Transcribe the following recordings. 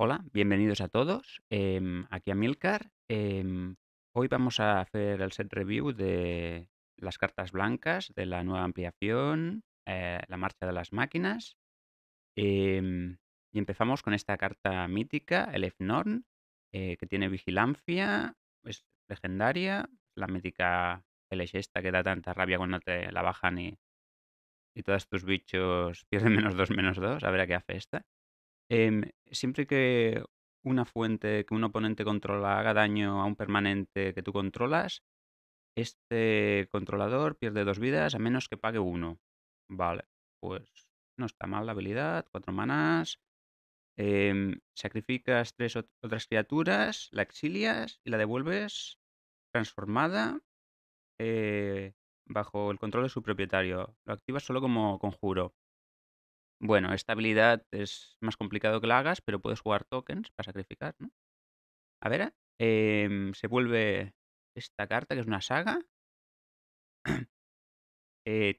Hola, bienvenidos a todos. Em, aquí a Milcar. Em, hoy vamos a hacer el set review de las cartas blancas, de la nueva ampliación, eh, la marcha de las máquinas. Em, y empezamos con esta carta mítica, el Efnorn, eh, que tiene vigilancia, es legendaria, la mítica Elesh esta que da tanta rabia cuando te la bajan y, y todos tus bichos pierden menos dos, menos dos. A ver a qué hace esta. Em, siempre que una fuente que un oponente controla haga daño a un permanente que tú controlas, este controlador pierde dos vidas a menos que pague uno. Vale, pues no está mal la habilidad, cuatro manas. Em, sacrificas tres otras criaturas, la exilias y la devuelves transformada eh, bajo el control de su propietario. Lo activas solo como conjuro. Bueno, esta habilidad es más complicado que la hagas, pero puedes jugar tokens para sacrificar, ¿no? A ver, em, se vuelve esta carta, que es una saga. Eh,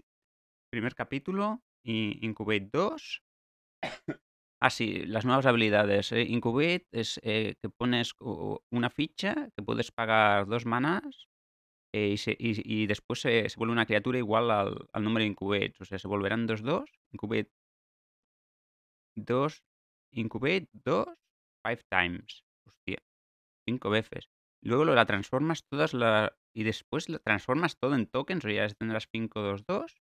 primer capítulo, y Incubate 2. Ah, sí, las nuevas habilidades. Eh, incubate es eh, que pones una ficha que puedes pagar dos manas y, y, después se, vuelve una criatura igual al, al número de Incubate. O sea, se volverán dos dos. Incubate dos, incubate dos, five times. Hostia, cinco veces. Luego lo la transformas todas las... Y después la transformas todo en tokens, o ya tendrás 5, 2, 2.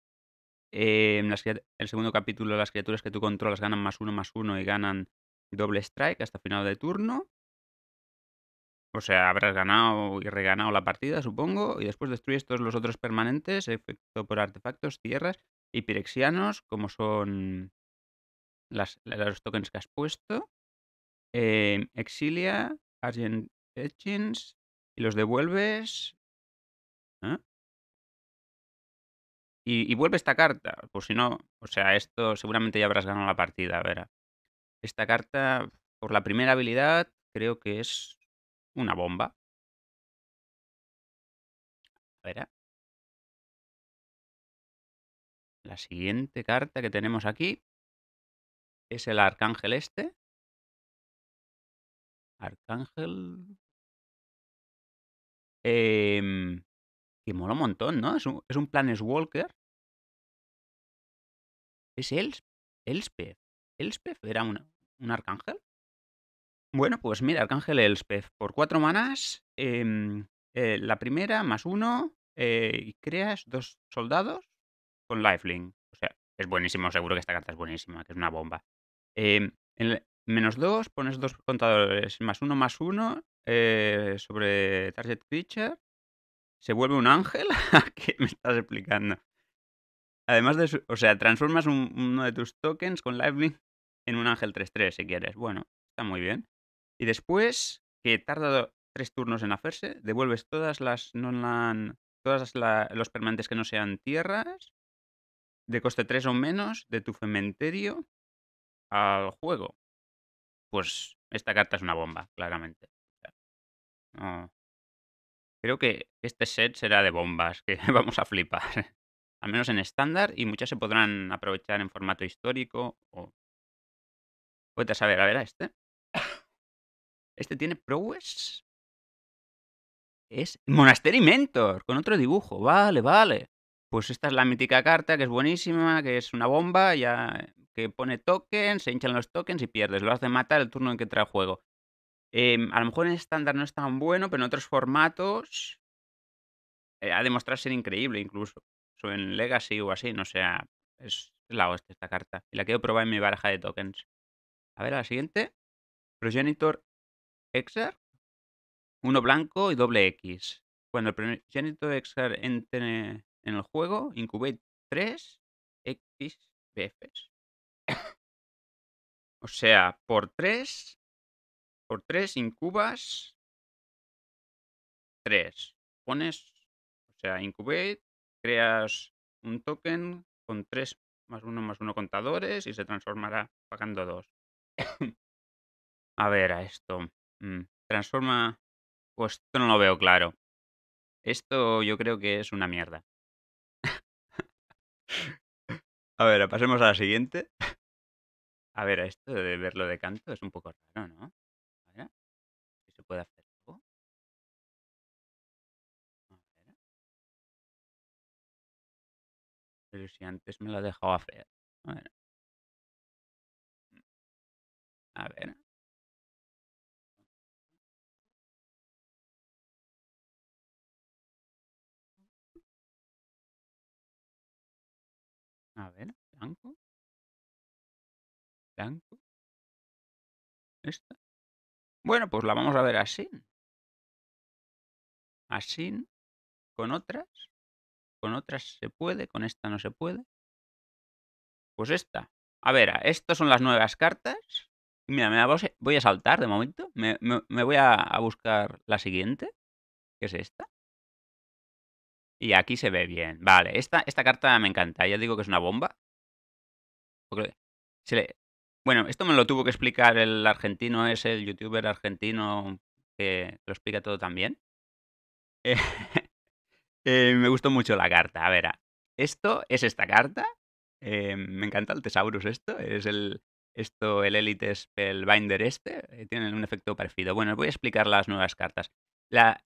en el segundo capítulo, las criaturas que tú controlas ganan más uno, más uno y ganan doble strike hasta final de turno. O sea, habrás ganado y reganado la partida, supongo. Y después destruyes todos los otros permanentes, efecto por artefactos, tierras y pirexianos, como son los tokens que has puesto, eh, exilia, Argent etchings, y los devuelves. ¿eh? Y, vuelve esta carta. Pues si no, o sea, esto seguramente ya habrás ganado la partida, ver. Esta carta, por la primera habilidad, creo que es una bomba. ver. ¿eh? La siguiente carta que tenemos aquí es el arcángel este. Arcángel. Em, que mola un montón, ¿no? Es un, es Planeswalker. Es Elspeth. ¿Elspeth era un arcángel? Bueno, pues mira, arcángel Elspeth. Por cuatro manas. Em, eh, la primera, más uno. Eh, y creas dos soldados con lifelink. O sea, es buenísimo, seguro que esta carta es buenísima, que es una bomba. Em, en menos 2 pones dos contadores, más uno más uno eh, sobre target feature Se vuelve un ángel. ¿Qué me estás explicando? Además de... o sea, transformas uno de tus tokens con lightning en un ángel 3-3 si quieres. Bueno, está muy bien. Y después, que tarda tres turnos en hacerse, devuelves todas las todas los permanentes que no sean tierras, de coste 3 o menos, de tu cementerio, al juego, pues esta carta es una bomba, claramente. Creo que este set será de bombas, que vamos a flipar. al menos en estándar, y muchas se podrán aprovechar en formato histórico o... a saber, a ver a este. Este tiene Prowess. Es Monastery Mentor, con otro dibujo. Vale, vale pues esta es la mítica carta que es buenísima, que es una bomba, ya que pone tokens, se hinchan los tokens y pierdes. Lo hace matar el turno en que entra el juego. Em, a lo mejor en estándar no es tan bueno, pero en otros formatos eh, ha demostrado ser increíble incluso. O en Legacy o así, no sea, es, la hostia esta carta. Y la quiero probar en mi baraja de tokens. A ver, a la siguiente. Progenitor Exar. Uno blanco y doble X. Cuando el Progenitor Exar entre en el juego Incubate 3 XBFs. o sea, por 3, por 3 incubas 3. Pones, o sea, Incubate, creas un token con 3 más 1 más 1 contadores y se transformará pagando 2. a ver, a esto. Mm, transforma. Pues esto no lo veo claro. Esto yo creo que es una mierda. A ver, pasemos a la siguiente. A ver, esto de verlo de canto es un poco raro, ¿no? A ver, si se puede hacer algo. A ver. Pero si antes me lo ha dejado hacer. A ver. A ver. ¿Blanco? ¿Blanco? ¿Esta? Bueno, pues la vamos a ver así. Así. Con otras. Con otras se puede, con esta no se puede. Pues esta. A ver, estas son las nuevas cartas. Mira, me voy a saltar de momento. Me, voy a, buscar la siguiente, que es esta. Y aquí se ve bien. Vale, esta carta me encanta. Ya digo que es una bomba. Bueno, esto me lo tuvo que explicar el argentino, es el youtuber argentino que lo explica todo también. bien eh, eh, me gustó mucho la carta. A ver, esto es esta carta. Eh, me encanta el Tesaurus esto. Es el, esto, el Elite Spellbinder este. tienen un efecto parecido. Bueno, voy a explicar las nuevas cartas.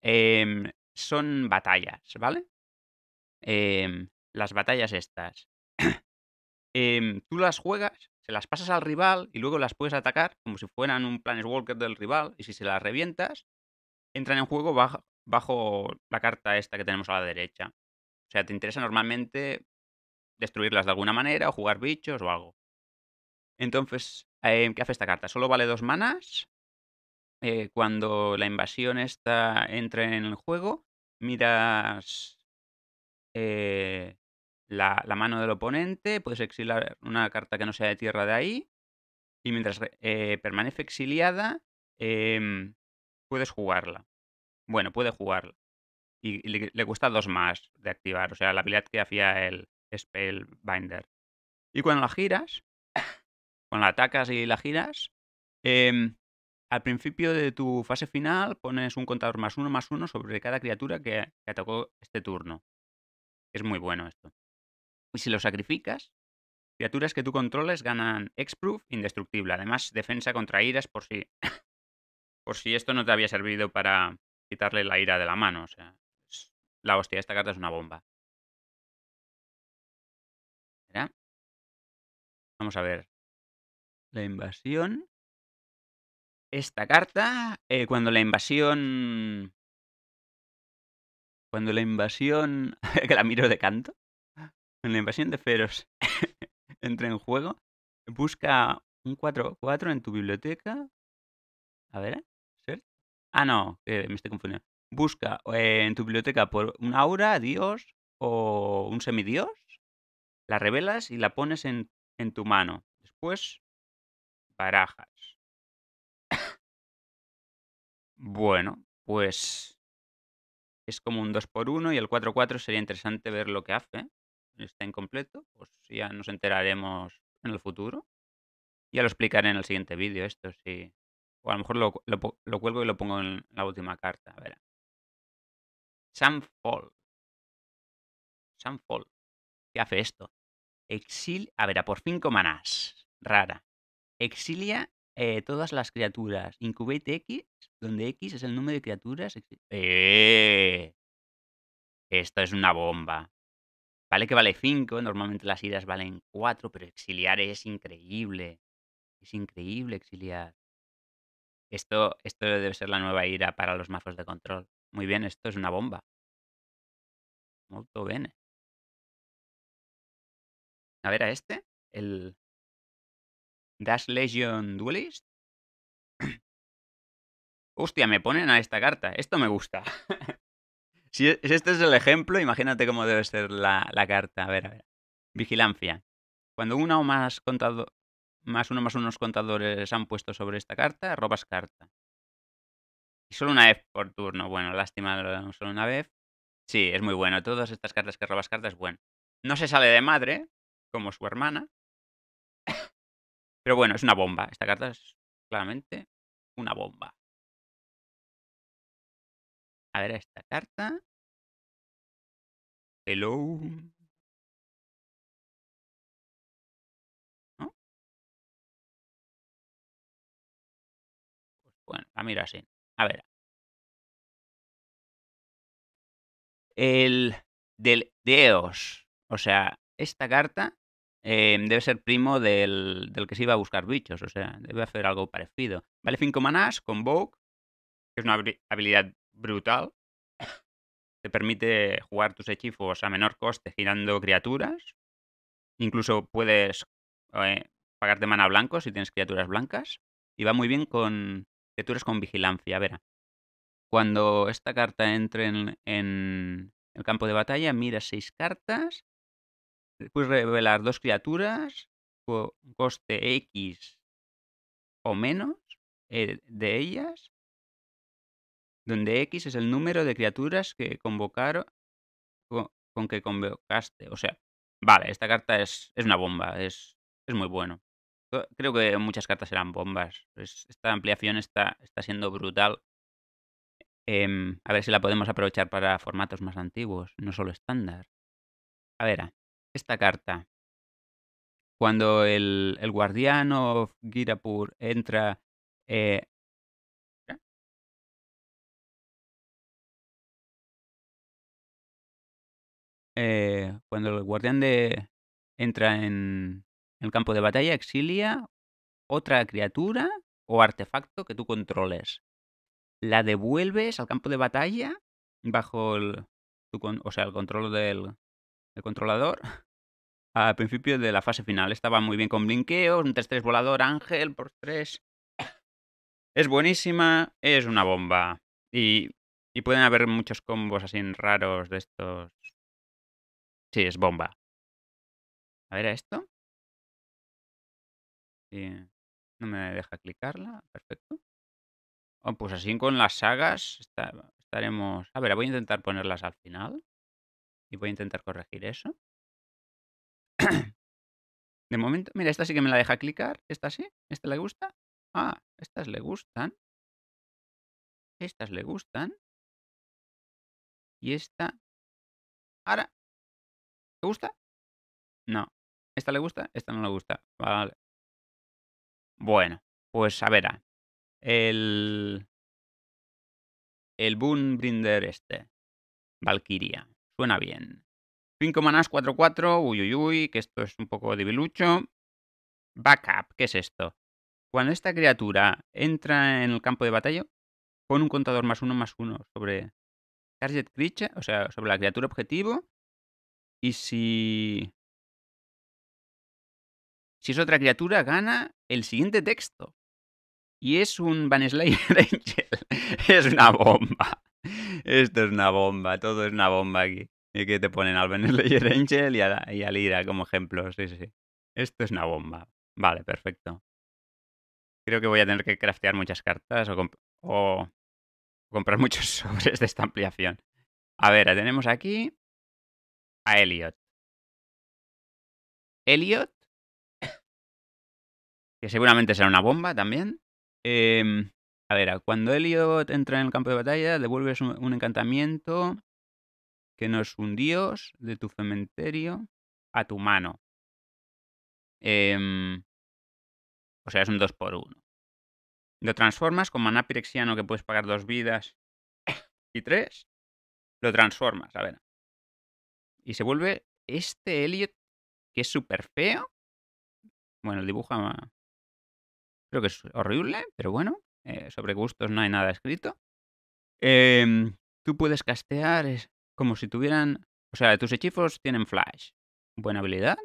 Em, son batallas, ¿vale? Em, las batallas estas Em, tú las juegas, se las pasas al rival y luego las puedes atacar como si fueran un Planeswalker del rival y si se las revientas, entran en juego bajo, la carta esta que tenemos a la derecha. O sea, te interesa normalmente destruirlas de alguna manera o jugar bichos o algo. Entonces, em, ¿qué hace esta carta? Solo vale dos manas. Eh, cuando la invasión esta entra en el juego, miras eh, la, mano del oponente, puedes exiliar una carta que no sea de tierra de ahí, y mientras eh, permanece exiliada, em, puedes jugarla. Bueno, puede jugarla. Y, le, cuesta dos más de activar, o sea, la habilidad que hacía el Spellbinder. Y cuando la giras, cuando la atacas y la giras, em, al principio de tu fase final pones un contador más uno más uno sobre cada criatura que atacó este turno. Es muy bueno esto. Y si lo sacrificas, criaturas que tú controles ganan X-Proof indestructible. Además, defensa contra iras por si. por si esto no te había servido para quitarle la ira de la mano. O sea, la hostia, esta carta es una bomba. Vamos a ver. La invasión. Esta carta, eh, cuando la invasión cuando la invasión. que la miro de canto en la invasión de Feros entra en juego, busca un 4-4 en tu biblioteca. A ver, ¿eh? ¿ser? Ah, no, me estoy confundiendo. Busca eh, en tu biblioteca por un aura, dios o un semidios. La revelas y la pones en, en tu mano. Después, barajas. bueno, pues es como un 2x1 y el 4-4 sería interesante ver lo que hace está incompleto, pues ya nos enteraremos en el futuro. Ya lo explicaré en el siguiente vídeo esto, sí. O a lo mejor lo, lo, cuelgo y lo pongo en la última carta, a ver. Sunfall. Sunfall. ¿Qué hace esto? Exil... A ver, a por 5 manás. Rara. Exilia eh, todas las criaturas. Incubate X, donde X es el número de criaturas. Eh, esto es una bomba. Vale que vale 5, normalmente las idas valen 4, pero exiliar es increíble. Es increíble exiliar. Esto, esto debe ser la nueva ira para los mazos de control. Muy bien, esto es una bomba. Molto bene. A ver, a este, el Dash Legion Duelist. Hostia, me ponen a esta carta. Esto me gusta. E, si, este es el ejemplo, imagínate cómo debe ser la, carta. A ver, a ver. Vigilancia. Cuando uno o más contado, más uno más unos contadores han puesto sobre esta carta, robas carta. Y solo una vez por turno. Bueno, lástima, solo una vez. Sí, es muy bueno. Todas estas cartas que robas cartas, bueno. No se sale de madre, como su hermana. Pero bueno, es una bomba. Esta carta es claramente una bomba. A ver esta carta. Hello. ¿No? Pues bueno, a mira así. A ver. El del Deos. O sea, esta carta em, debe ser primo del, del, que se iba a buscar bichos. O sea, debe hacer algo parecido. Vale 5 manás, Convoke, que es una habilidad brutal. Te permite jugar tus hechizos a menor coste girando criaturas. Incluso puedes eh, pagarte mana blanco si tienes criaturas blancas. Y va muy bien con criaturas con vigilancia. Verá. Cuando esta carta entre en, el campo de batalla, mira seis cartas. Puedes revelar dos criaturas. Coste X o menos eh, de ellas donde X es el número de criaturas que convocaron con, que convocaste. O sea, vale, esta carta es, una bomba, es, es muy bueno. Creo que muchas cartas eran bombas. esta ampliación está, está siendo brutal. Em, a ver si la podemos aprovechar para formatos más antiguos, no solo estándar. A ver, ah, esta carta. Cuando el, el guardián of Girapur entra eh, Eh, cuando el guardián de, entra en el campo de batalla, exilia otra criatura o artefacto que tú controles. La devuelves al campo de batalla bajo el, o sea, el control del controlador al principio de la fase final. Estaba muy bien con blinqueos, un 3-3 volador, ángel por 3. Es buenísima, es una bomba. Y, y pueden haber muchos combos así raros de estos Sí, es bomba. A ver, ¿a esto? Eh, no me deja clicarla. Perfecto. Oh, pues así con las sagas estaremos... A ver, voy a intentar ponerlas al final. Y voy a intentar corregir eso. De momento, mira, esta sí que me la deja clicar. ¿Esta sí? ¿Esta le gusta? Ah, estas le gustan. Estas le gustan. Y esta... Ahora, gusta? No. ¿Esta le gusta? Esta no le gusta. Vale. Bueno, pues a ver. Ah, el. El brinder este. Valkyria. Suena bien. 5 manás, 4-4. Uy, uy, uy. Que esto es un poco debilucho. Backup. ¿Qué es esto? Cuando esta criatura entra en el campo de batalla, pone un contador más uno más uno sobre target creature, o sea, sobre la criatura objetivo y si... Si es otra criatura, gana el siguiente texto. Y es un Slayer Angel. es una bomba. Esto es una bomba. Todo es una bomba aquí. Y que te ponen al Slayer Angel y, a, y al Ira como ejemplo. Sí, sí. Esto es una bomba. Vale, perfecto. Creo que voy a tener que craftear muchas cartas o, o comprar muchos sobres de esta ampliación. A ver, tenemos aquí a Elliot. Elliot, que seguramente será una bomba también. Em, a ver, cuando Elliot entra en el campo de batalla, devuelves un, encantamiento que no es un dios de tu cementerio a tu mano. Em, o sea, es un 2 por 1 Lo transformas con maná pirexiano que puedes pagar dos vidas y tres. Lo transformas, a ver y se vuelve este Elliot que es súper feo. Bueno, el dibujo ah, creo que es horrible, pero bueno, eh, sobre gustos no hay nada escrito. Em, tú puedes castear es como si tuvieran, o sea, tus hechizos tienen flash, buena habilidad,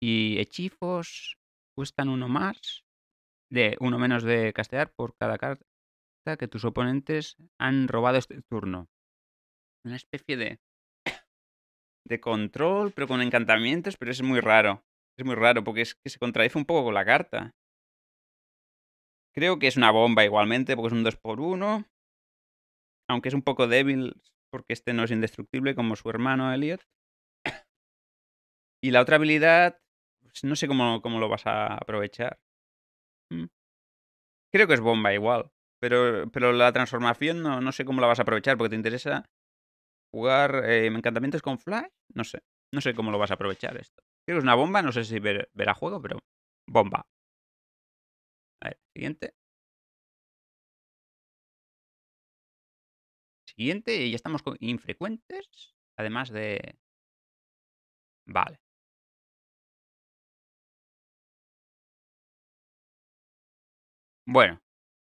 y hechizos cuestan uno más, de uno menos de castear por cada carta que tus oponentes han robado este turno. Una especie de de control, pero con encantamientos, pero es muy raro. Es muy raro porque es que se contradice un poco con la carta. Creo que es una bomba igualmente porque es un 2x1. Aunque es un poco débil porque este no es indestructible como su hermano Elliot. Y la otra habilidad, pues, no sé cómo, cómo lo vas a aprovechar. Mm. Creo que es bomba igual. Pero, pero la transformación no, no sé cómo la vas a aprovechar porque te interesa Jugar eh, encantamientos con Flash, no sé. No sé cómo lo vas a aprovechar esto. Creo es una bomba, no sé si verá juego, pero bomba. A ver, siguiente. Siguiente, y ya estamos con infrecuentes, además de... Vale. Bueno,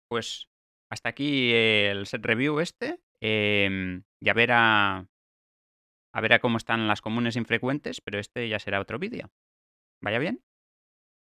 pues hasta aquí el set review este y em, ya verá a ver a cómo están las comunes infrecuentes, pero este ya será otro vídeo. ¿Vaya bien?